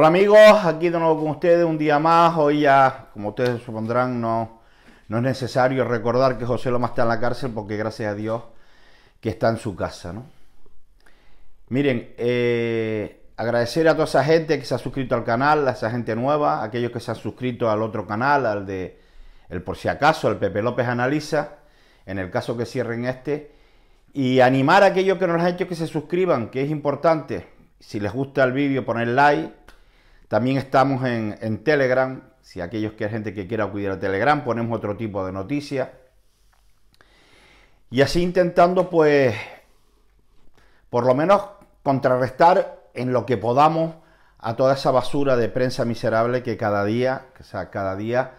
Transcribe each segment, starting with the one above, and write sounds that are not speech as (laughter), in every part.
Hola amigos, aquí de nuevo con ustedes un día más. Hoy ya, como ustedes supondrán, no, es necesario recordar que José Loma está en la cárcel porque gracias a Dios que está en su casa. Miren, eh, agradecer a toda esa gente que se ha suscrito al canal, a esa gente nueva, a aquellos que se han suscrito al otro canal, al de El Por Si Acaso, al Pepe López Analiza, en el caso que cierren este. Y animar a aquellos que no lo han hecho que se suscriban, que es importante. Si les gusta el vídeo, poner like también estamos en, Telegram, si aquellos que hay gente que quiera acudir a Telegram, ponemos otro tipo de noticias. Y así intentando, pues, por lo menos contrarrestar en lo que podamos a toda esa basura de prensa miserable que cada día, o sea, cada día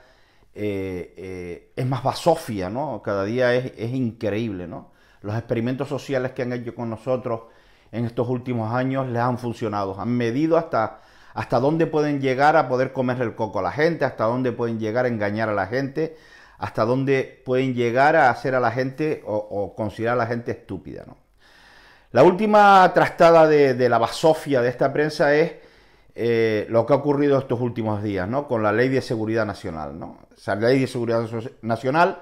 eh, eh, es más basofia, ¿no? Cada día es, es, increíble, ¿no? Los experimentos sociales que han hecho con nosotros en estos últimos años les han funcionado, han medido hasta, hasta dónde pueden llegar a poder comer el coco a la gente, hasta dónde pueden llegar a engañar a la gente, hasta dónde pueden llegar a hacer a la gente o, considerar a la gente estúpida. ¿no? La última trastada de, la basofia de esta prensa es eh, lo que ha ocurrido estos últimos días ¿no? con la Ley de Seguridad Nacional. ¿no? la Ley de Seguridad Nacional,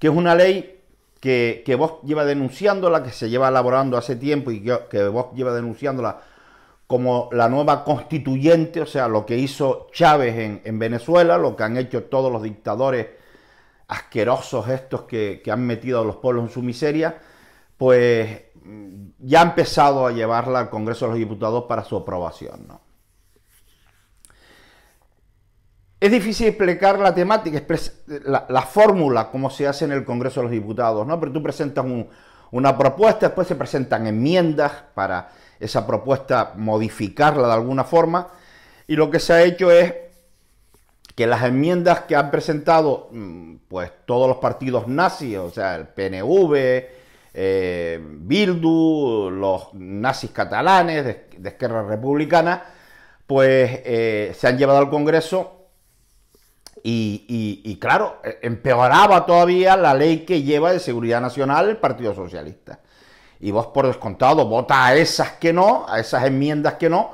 que es una ley que, vos lleva denunciándola, que se lleva elaborando hace tiempo y que, vos lleva denunciándola como la nueva constituyente, o sea, lo que hizo Chávez en, Venezuela, lo que han hecho todos los dictadores asquerosos estos que, han metido a los pueblos en su miseria, pues ya ha empezado a llevarla al Congreso de los Diputados para su aprobación. Es difícil explicar la temática, la, la fórmula, cómo se hace en el Congreso de los Diputados, ¿no? pero tú presentas un, una propuesta, después se presentan enmiendas para esa propuesta modificarla de alguna forma y lo que se ha hecho es que las enmiendas que han presentado mm, pues todos los partidos nazis, o sea, el PNV, eh, Bildu, los nazis catalanes de, izquierda Esquerra Republicana, pues eh, se han llevado al Congreso y, claro, e, empeoraba todavía la ley que lleva de seguridad nacional el Partido Socialista. Y vos por descontado vota a esas que no, a esas enmiendas que no,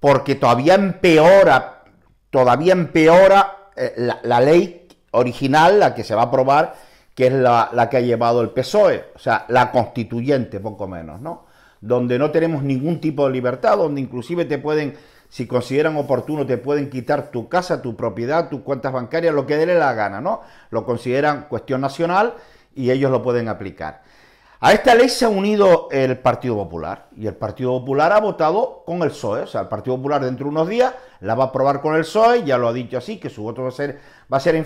porque todavía empeora, todavía empeora eh, la, ley original, la que se va a aprobar, que es la, la que ha llevado el PSOE, o sea, la constituyente poco menos, ¿no? Donde no tenemos ningún tipo de libertad, donde inclusive te pueden si consideran oportuno, te pueden quitar tu casa, tu propiedad, tus cuentas bancarias, lo que déle la gana, ¿no? Lo consideran cuestión nacional y ellos lo pueden aplicar. A esta ley se ha unido el Partido Popular y el Partido Popular ha votado con el PSOE. O sea, el Partido Popular dentro de unos días la va a aprobar con el PSOE, ya lo ha dicho así, que su voto va a ser, va a ser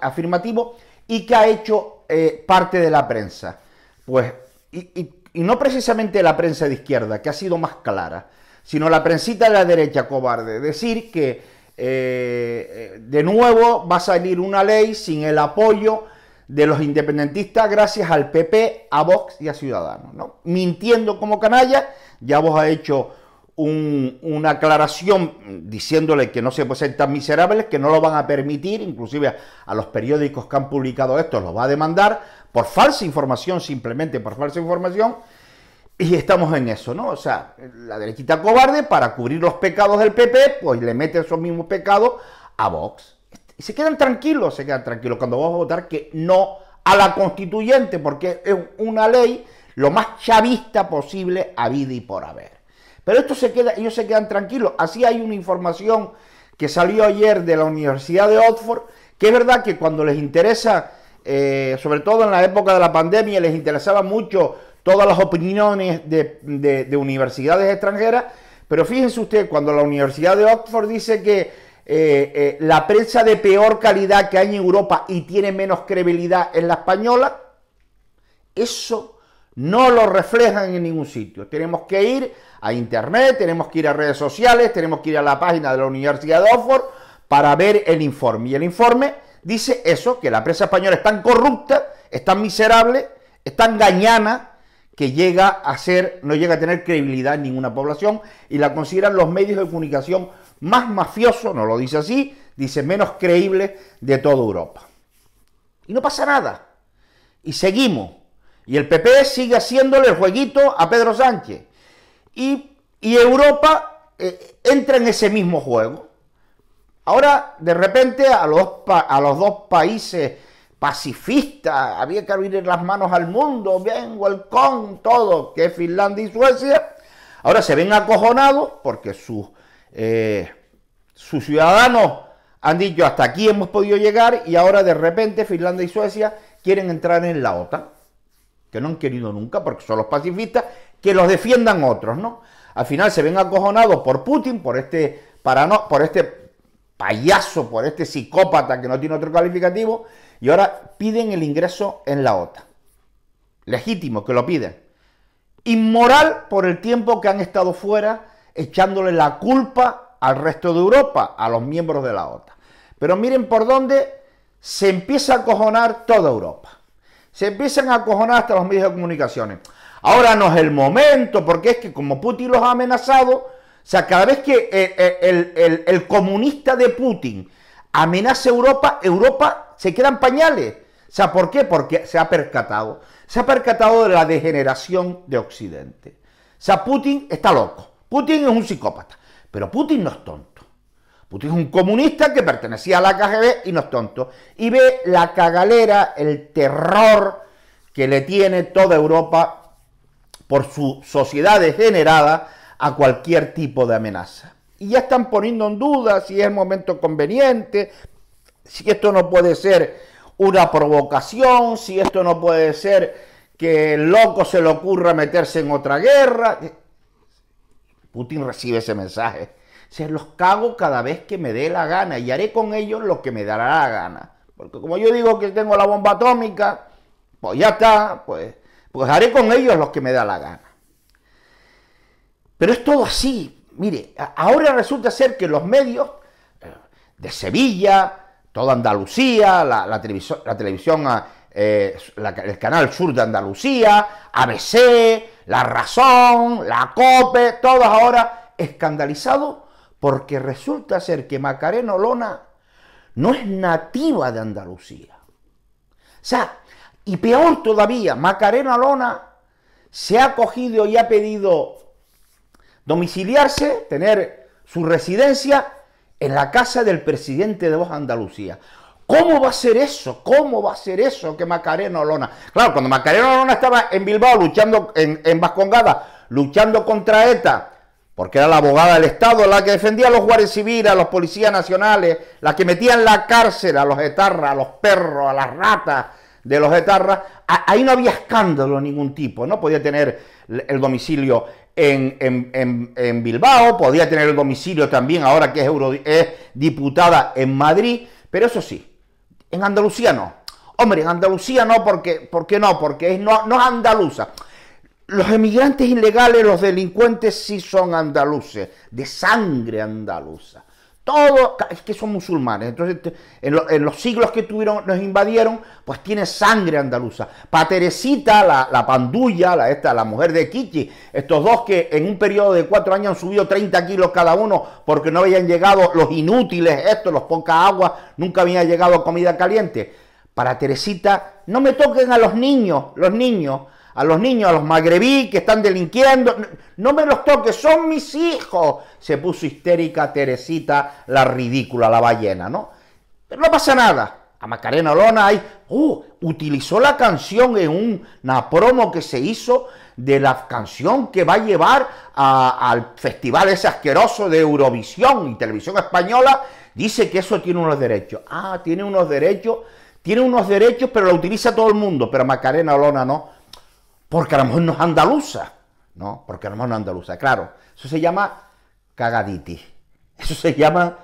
afirmativo y que ha hecho eh, parte de la prensa. Pues, y, y no precisamente la prensa de izquierda, que ha sido más clara sino la prensita de la derecha cobarde. Decir que eh, eh, de nuevo va a salir una ley sin el apoyo de los independentistas gracias al PP, a Vox y a Ciudadanos. Mintiendo como canalla, ya vos ha hecho una aclaración diciéndole que no se pueden ser tan miserables, que no lo van a permitir, inclusive a, los periódicos que han publicado esto los va a demandar por falsa información, simplemente por falsa información, y estamos en eso, ¿no? O sea, la derechita cobarde para cubrir los pecados del PP, pues le mete esos mismos pecados a Vox. Y se quedan tranquilos, se quedan tranquilos cuando vamos a votar que no a la constituyente, porque es una ley lo más chavista posible a vida y por haber. Pero esto se queda, ellos se quedan tranquilos. Así hay una información que salió ayer de la Universidad de Oxford, que es verdad que cuando les interesa, eh, sobre todo en la época de la pandemia, les interesaba mucho todas las opiniones de, universidades extranjeras, pero fíjense usted, cuando la Universidad de Oxford dice que eh, eh, la prensa de peor calidad que hay en Europa y tiene menos credibilidad es la española, eso no lo reflejan en ningún sitio. Tenemos que ir a Internet, tenemos que ir a redes sociales, tenemos que ir a la página de la Universidad de Oxford para ver el informe. Y el informe dice eso, que la prensa española es tan corrupta, es tan miserable, es tan gañana, que llega a ser, no llega a tener credibilidad en ninguna población y la consideran los medios de comunicación más mafiosos, no lo dice así, dice menos creíble de toda Europa. Y no pasa nada. Y seguimos. Y el PP sigue haciéndole el jueguito a Pedro Sánchez. Y, Europa eh, entra en ese mismo juego. Ahora, de repente, a los, a los dos países pacifista, había que abrir las manos al mundo, bien, con todo, que Finlandia y Suecia, ahora se ven acojonados porque sus, eh, sus ciudadanos han dicho hasta aquí hemos podido llegar y ahora de repente Finlandia y Suecia quieren entrar en la OTAN, que no han querido nunca porque son los pacifistas, que los defiendan otros, ¿no? Al final se ven acojonados por Putin, por este, no, por este payaso, por este psicópata que no tiene otro calificativo, y ahora piden el ingreso en la OTA. Legítimo que lo piden. Inmoral por el tiempo que han estado fuera echándole la culpa al resto de Europa, a los miembros de la OTA. Pero miren por dónde se empieza a acojonar toda Europa. Se empiezan a acojonar hasta los medios de comunicaciones. Ahora no es el momento, porque es que como Putin los ha amenazado, o sea, cada vez que eh, eh, el comunista de Putin amenaza Europa, Europa se queda en pañales. O sea, ¿por qué? Porque se ha percatado. Se ha percatado de la degeneración de Occidente. O sea, Putin está loco. Putin es un psicópata. Pero Putin no es tonto. Putin es un comunista que pertenecía a la KGB y no es tonto. Y ve la cagalera, el terror que le tiene toda Europa por su sociedad degenerada a cualquier tipo de amenaza y ya están poniendo en duda si es el momento conveniente, si esto no puede ser una provocación, si esto no puede ser que el loco se le ocurra meterse en otra guerra. Putin recibe ese mensaje. Se los cago cada vez que me dé la gana y haré con ellos lo que me dará la gana. Porque como yo digo que tengo la bomba atómica, pues ya está, pues, pues haré con ellos lo que me da la gana. Pero es todo así, mire, ahora resulta ser que los medios eh, de Sevilla, toda Andalucía, la, televisión, ah, eh, el canal sur de Andalucía, ABC, La Razón, La COPE, todos ahora escandalizados porque resulta ser que Macarena Lona no es nativa de Andalucía. O sea, y peor todavía, Macarena Lona se ha cogido y ha pedido domiciliarse, tener su residencia en la casa del presidente de Voz Andalucía. ¿Cómo va a ser eso? ¿Cómo va a ser eso que Macarena Olona? Claro, cuando Macarena Olona estaba en Bilbao luchando, en, Vascongada, luchando contra ETA, porque era la abogada del Estado, la que defendía a los guardias civiles, a los policías nacionales, la que metía en la cárcel a los etarras, a los perros, a las ratas de los etarras, ahí no había escándalo de ningún tipo, no podía tener el domicilio en, Bilbao, podía tener el domicilio también ahora que es, diputada en Madrid, pero eso sí, en Andalucía no. Hombre, en Andalucía no, porque, ¿por qué no? Porque es, no, no es andaluza. Los emigrantes ilegales, los delincuentes sí son andaluces, de sangre andaluza es que son musulmanes. Entonces, en, los siglos que tuvieron, nos invadieron, pues tiene sangre andaluza. Para la, la pandulla, la, esta, la mujer de Kichi, estos dos que en un periodo de cuatro años han subido 30 kilos cada uno porque no habían llegado los inútiles, estos, los poca agua, nunca había llegado comida caliente. Para Teresita, no me toquen a los niños, los niños a los niños, a los magrebí que están delinquiendo. No me los toques, son mis hijos. Se puso histérica Teresita, la ridícula, la ballena, ¿no? Pero no pasa nada. A Macarena Olona ahí, uh, utilizó la canción en una promo que se hizo de la canción que va a llevar al festival ese asqueroso de Eurovisión y Televisión Española. Dice que eso tiene unos derechos. Ah, tiene unos derechos, tiene unos derechos, pero lo utiliza todo el mundo, pero Macarena Olona no porque a lo mejor no es andaluza, ¿no? Porque a lo mejor no es andaluza, claro. Eso se llama cagaditis, eso se llama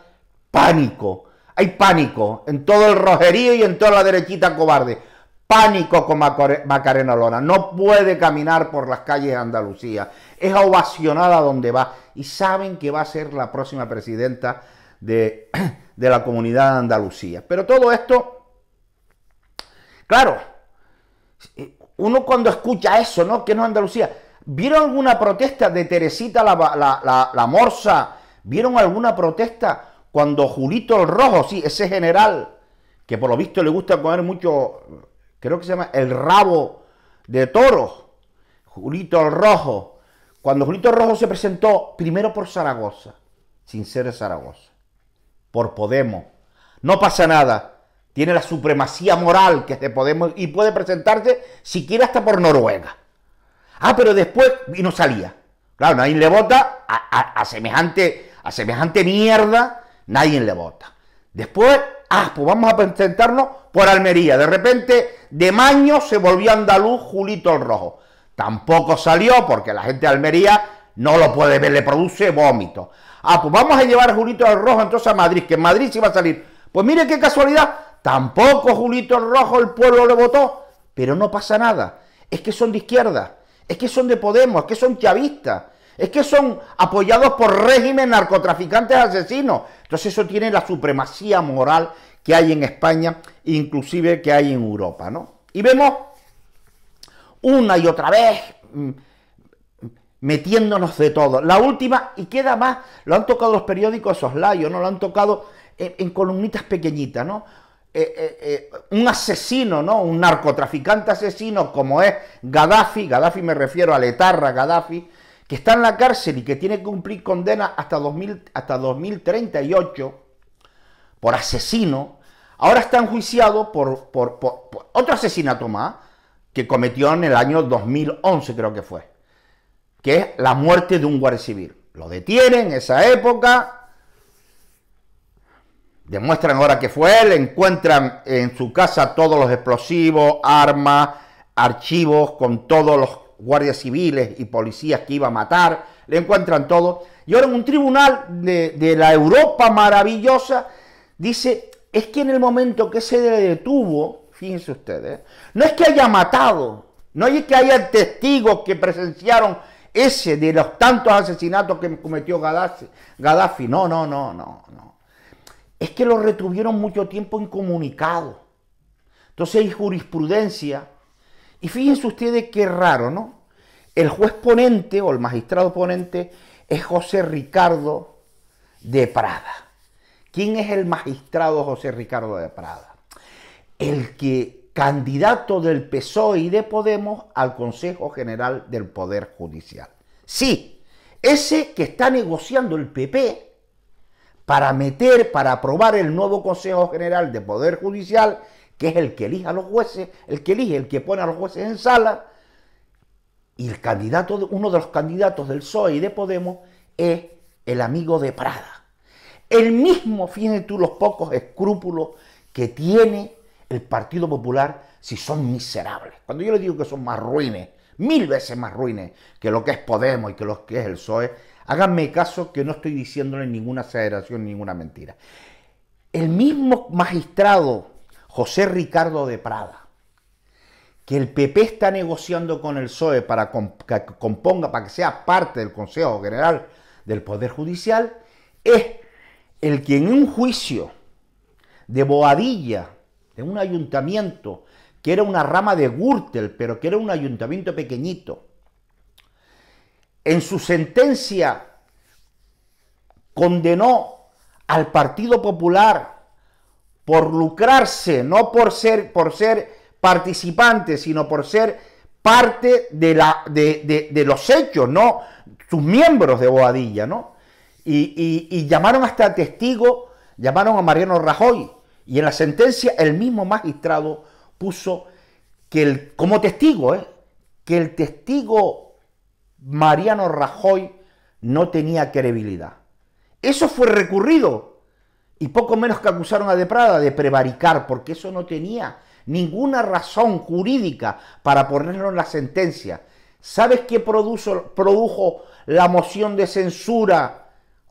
pánico. Hay pánico en todo el rojerío y en toda la derechita cobarde. Pánico con Macarena Lona. No puede caminar por las calles de Andalucía. Es ovacionada donde va. Y saben que va a ser la próxima presidenta de, (clears throat) de la comunidad de Andalucía. Pero todo esto, claro, uno cuando escucha eso, ¿no? Que no es Andalucía. ¿Vieron alguna protesta de Teresita la, la, Morsa? ¿Vieron alguna protesta cuando Julito el Rojo, sí, ese general, que por lo visto le gusta comer mucho, creo que se llama el rabo de toro, Julito el Rojo, cuando Julito el Rojo se presentó primero por Zaragoza, sin ser de Zaragoza, por Podemos, no pasa nada tiene la supremacía moral que se podemos y puede presentarse siquiera hasta por Noruega. Ah, pero después y no salía. Claro, nadie le vota a, a, semejante a semejante mierda, nadie le vota. Después, ah, pues vamos a presentarnos por Almería. De repente, de Maño se volvió andaluz Julito el Rojo. Tampoco salió porque la gente de Almería no lo puede ver, le produce vómito. Ah, pues vamos a llevar a Julito el Rojo entonces a Madrid, que en Madrid sí va a salir. Pues mire qué casualidad, Tampoco Julito Rojo el pueblo le votó, pero no pasa nada. Es que son de izquierda, es que son de Podemos, es que son chavistas, es que son apoyados por régimen narcotraficantes asesinos. Entonces eso tiene la supremacía moral que hay en España, inclusive que hay en Europa, ¿no? Y vemos una y otra vez mm, metiéndonos de todo. La última, y queda más, lo han tocado los periódicos layos, ¿no? Lo han tocado en, en columnitas pequeñitas, ¿no? Eh, eh, eh, un asesino, ¿no? Un narcotraficante asesino como es Gaddafi, Gaddafi me refiero a Letarra Gaddafi, que está en la cárcel y que tiene que cumplir condena hasta, 2000, hasta 2038 por asesino, ahora está enjuiciado por, por otro asesinato más que cometió en el año 2011, creo que fue, que es la muerte de un guardia civil. Lo detienen en esa época, Demuestran ahora que fue él, encuentran en su casa todos los explosivos, armas, archivos con todos los guardias civiles y policías que iba a matar, le encuentran todo. Y ahora en un tribunal de, la Europa maravillosa dice, es que en el momento que se detuvo, fíjense ustedes, no es que haya matado, no es que haya testigos que presenciaron ese de los tantos asesinatos que cometió Gaddafi. no, no, no, no, no es que lo retuvieron mucho tiempo incomunicado. Entonces hay jurisprudencia. Y fíjense ustedes qué raro, ¿no? El juez ponente o el magistrado ponente es José Ricardo de Prada. ¿Quién es el magistrado José Ricardo de Prada? El que candidato del PSOE y de Podemos al Consejo General del Poder Judicial. Sí, ese que está negociando el PP para meter, para aprobar el nuevo Consejo General de Poder Judicial, que es el que elige a los jueces, el que elige, el que pone a los jueces en sala. Y el candidato, uno de los candidatos del PSOE y de Podemos es el amigo de Prada. El mismo, fíjate tú los pocos escrúpulos que tiene el Partido Popular si son miserables. Cuando yo le digo que son más ruines, mil veces más ruines que lo que es Podemos y que lo que es el PSOE, Háganme caso que no estoy diciéndole ninguna exageración, ninguna mentira. El mismo magistrado José Ricardo de Prada, que el PP está negociando con el PSOE para que componga, para que sea parte del Consejo General del Poder Judicial, es el que en un juicio de Boadilla, de un ayuntamiento, que era una rama de Gürtel, pero que era un ayuntamiento pequeñito, en su sentencia condenó al Partido Popular por lucrarse, no por ser, por ser participante, sino por ser parte de, la, de, los hechos, ¿no? Sus miembros de Boadilla, ¿no? Y, llamaron hasta este testigo, llamaron a Mariano Rajoy. Y en la sentencia el mismo magistrado puso que el, como testigo, ¿eh? que el testigo Mariano Rajoy no tenía credibilidad. Eso fue recurrido y poco menos que acusaron a De Prada de prevaricar, porque eso no tenía ninguna razón jurídica para ponerlo en la sentencia. ¿Sabes qué produjo, produjo la moción de censura?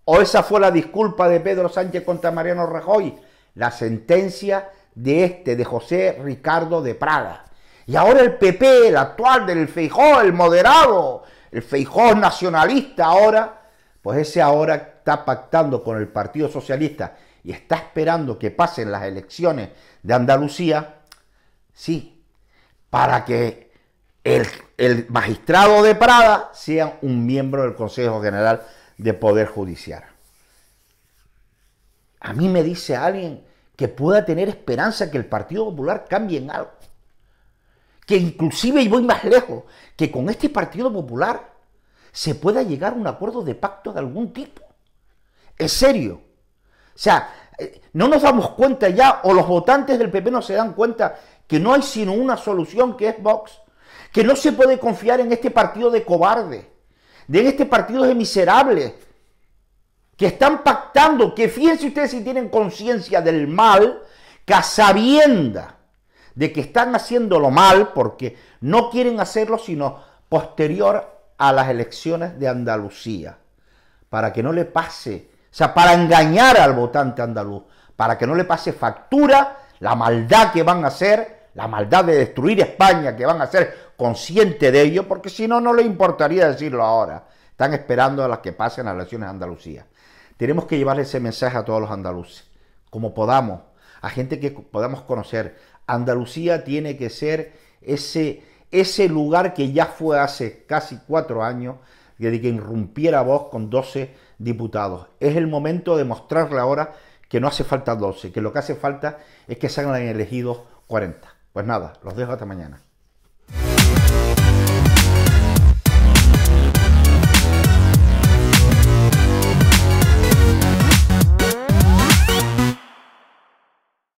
¿O esa fue la disculpa de Pedro Sánchez contra Mariano Rajoy? La sentencia de este, de José Ricardo de Prada. Y ahora el PP, el actual del Feijó, el moderado, el Feijón nacionalista ahora, pues ese ahora está pactando con el Partido Socialista y está esperando que pasen las elecciones de Andalucía, sí, para que el, el magistrado de Prada sea un miembro del Consejo General de Poder Judicial. A mí me dice alguien que pueda tener esperanza que el Partido Popular cambie en algo que inclusive, y voy más lejos, que con este Partido Popular se pueda llegar a un acuerdo de pacto de algún tipo. Es serio. O sea, eh, no nos damos cuenta ya, o los votantes del PP no se dan cuenta que no hay sino una solución que es Vox, que no se puede confiar en este partido de cobarde de en este partido de miserables, que están pactando, que fíjense ustedes si tienen conciencia del mal, que a de que están haciéndolo mal porque no quieren hacerlo sino posterior a las elecciones de Andalucía, para que no le pase, o sea, para engañar al votante andaluz, para que no le pase factura la maldad que van a hacer, la maldad de destruir España que van a ser consciente de ello, porque si no, no le importaría decirlo ahora. Están esperando a las que pasen las elecciones de Andalucía. Tenemos que llevarle ese mensaje a todos los andaluces, como podamos, a gente que podamos conocer, Andalucía tiene que ser ese, ese lugar que ya fue hace casi cuatro años, desde que irrumpiera Vox con 12 diputados. Es el momento de mostrarle ahora que no hace falta 12, que lo que hace falta es que salgan elegidos 40. Pues nada, los dejo hasta mañana.